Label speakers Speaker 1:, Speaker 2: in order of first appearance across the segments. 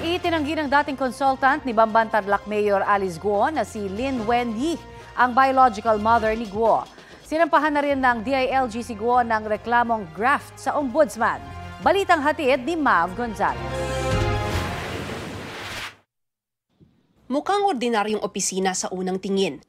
Speaker 1: Itinanggi ng dating consultant ni Bamban Tarlac Mayor Alice Guo na si Lin Wen Yi ang biological mother ni Guo. Sinampahan na rin ng DILG si Guo ng reklamong graft sa ombudsman. Balitang hatid ni Mav Gonzalez. Mukhang ordinaryong opisina sa unang tingin,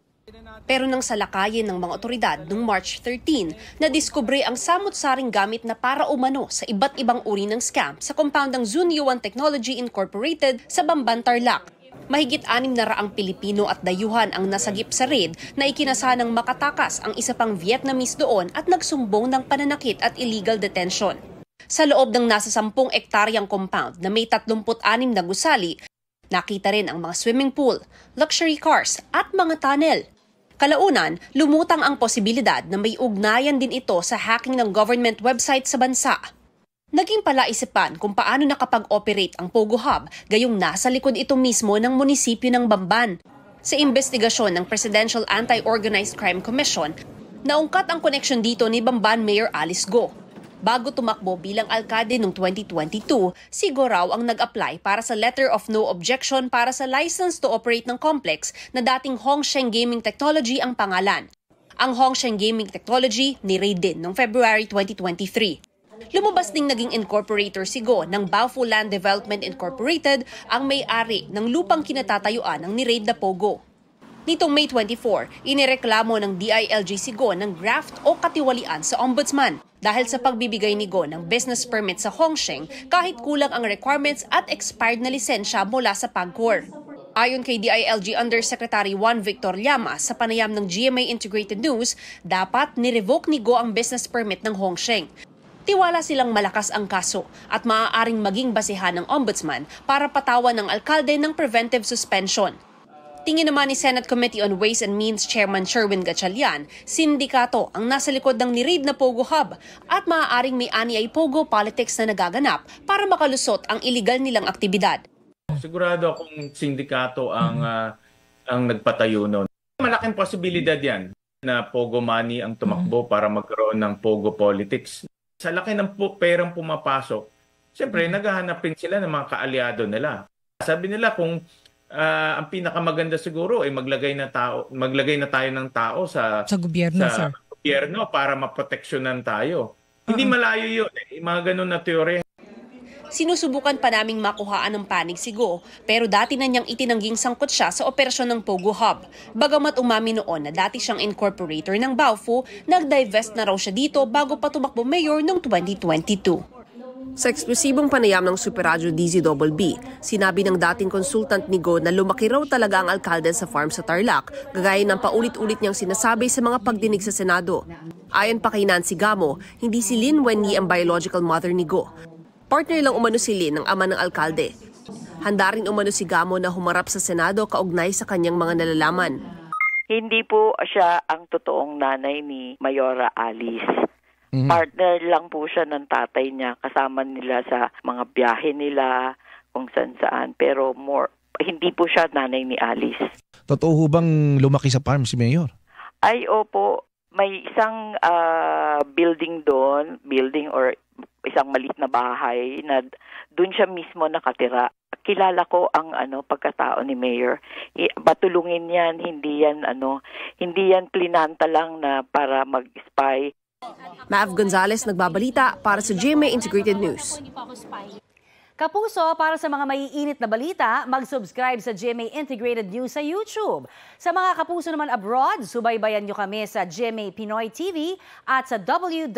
Speaker 1: pero nang salakayin ng mga otoridad noong March 13, nadiskubre ang samot-saring gamit na para umano sa iba't ibang uri ng scam sa compound ng Zun Yuan Technology Incorporated sa Bamban, Tarlac. Mahigit anim na raang Pilipino at dayuhan ang nasagip sa raid na ikinasanang makatakas ang isa pang Vietnamese doon at nagsumbong ng pananakit at illegal detention. Sa loob ng nasa 10 ektaryang compound na may 36 na gusali, Nakita rin ang mga swimming pool, luxury cars at mga tunnel. Kalaunan, lumutang ang posibilidad na may ugnayan din ito sa hacking ng government website sa bansa. Naging palaisipan kung paano nakapag-operate ang Pogo Hub gayong nasa likod ito mismo ng munisipyo ng Bamban. Sa investigasyon ng Presidential Anti-Organized Crime Commission, naungkat ang koneksyon dito ni Bamban Mayor Alice Go Bago tumakbo bilang alkade noong 2022, si Goraw ang nag-apply para sa letter of no objection para sa license to operate ng complex na dating Hongsheng Gaming Technology ang pangalan. Ang Hongsheng Gaming Technology ni din noong February 2023. Lumabas ding naging incorporator si Go ng Baofu Land Development Incorporated ang may-ari ng lupang kinatatayuan ng ni Raid na Pogo. Nitong May 24, inireklamo ng DILG si Go ng graft o katiwalian sa ombudsman dahil sa pagbibigay ni Go ng business permit sa Hongsheng kahit kulang ang requirements at expired na lisensya mula sa PAGCOR. Ayon kay DILG Undersecretary Juan Victor Llama sa panayam ng GMA Integrated News, dapat nirevoke ni Go ang business permit ng Hongsheng. Tiwala silang malakas ang kaso at maaaring maging basihan ng ombudsman para patawan ng alkalde ng preventive suspension. Tingin naman ni Senate Committee on Ways and Means Chairman Sherwin Gatchalian, sindikato ang nasa likod ng nirid na Pogo Hub at maaaring may ani ay Pogo politics na nagaganap para makalusot ang iligal nilang aktibidad.
Speaker 2: Sigurado akong sindikato ang uh, ang nagpatayo noon. Malaking posibilidad yan na Pogo money ang tumakbo mhm. para magkaroon ng Pogo politics. Sa laki ng perang pumapasok, siyempre mhm. naghahanap rin sila ng mga kaalyado nila. Sabi nila kung uh, ang pinakamaganda siguro ay maglagay na tao maglagay na tayo ng tao sa sa gobyerno sa sir. gobyerno para maproteksyonan tayo. Uh-huh. Hindi malayo 'yun, eh. mga ganun na teorya.
Speaker 1: Sinusubukan pa naming makuhaan ng panig si Go, pero dati na niyang itinangging sangkot siya sa operasyon ng Pogo Hub. Bagamat umami noon na dati siyang incorporator ng Baofu, nag-divest na raw siya dito bago pa tumakbo mayor noong 2022. Sa eksklusibong panayam ng Super Superradyo DZBB, sinabi ng dating consultant ni Go na lumaki raw talaga ang alkalde sa farm sa Tarlac, gagaya ng paulit-ulit niyang sinasabi sa mga pagdinig sa Senado. Ayon pa kay Nancy Gamo, hindi si Lin Wenyi ang biological mother ni Go. Partner lang umano si Lin ang ama ng alkalde. Handa rin umano si Gamo na humarap sa Senado kaugnay sa kanyang mga nalalaman.
Speaker 2: Hindi po siya ang totoong nanay ni Mayora Alice Mm-hmm. Partner lang po siya ng tatay niya. Kasama nila sa mga biyahe nila, kung saan saan. Pero more, hindi po siya nanay ni Alice. Totoo bang lumaki sa farm si Mayor? Ay, opo. May isang uh, building doon, building or isang maliit na bahay na doon siya mismo nakatira. Kilala ko ang ano pagkatao ni Mayor. I, batulungin 'yan, hindi 'yan ano, hindi 'yan plinanta lang na para mag-spy.
Speaker 1: Mav Gonzalez nagbabalita para sa GMA Integrated News. Kapuso, para sa mga maiinit na balita, mag-subscribe sa GMA Integrated News sa YouTube. Sa mga kapuso naman abroad, subaybayan nyo kami sa GMA Pinoy TV at sa www.gmanews.tv.